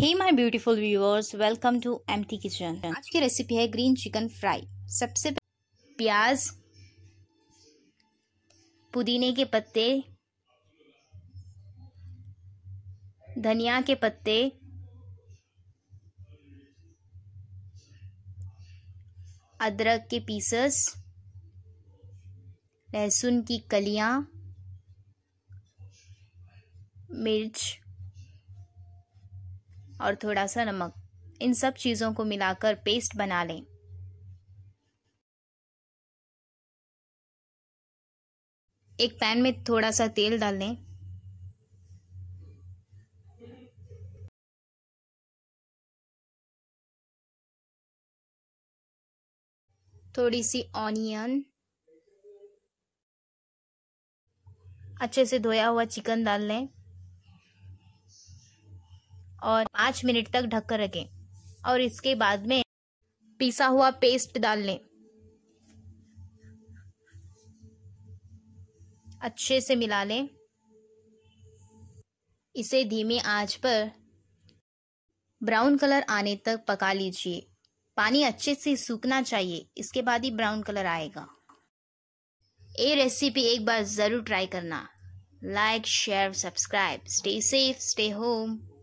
hey my beautiful viewers welcome to M T kitchen आज की recipe है green chicken fry सबसे प्याज पुदीने के पत्ते धनिया के पत्ते अदरक के पीसेस लहसुन की कलियां मिर्च और थोड़ा सा नमक इन सब चीज़ों को मिलाकर पेस्ट बना लें एक पैन में थोड़ा सा तेल डाल लें थोड़ी सी ऑनियन अच्छे से धोया हुआ चिकन डाल लें और पाँच मिनट तक ढक कर रखें और इसके बाद में पिसा हुआ पेस्ट डाल लें अच्छे से मिला लें इसे धीमी आंच पर ब्राउन कलर आने तक पका लीजिए पानी अच्छे से सूखना चाहिए इसके बाद ही ब्राउन कलर आएगा ये रेसिपी एक बार ज़रूर ट्राई करना like share subscribe stay safe stay home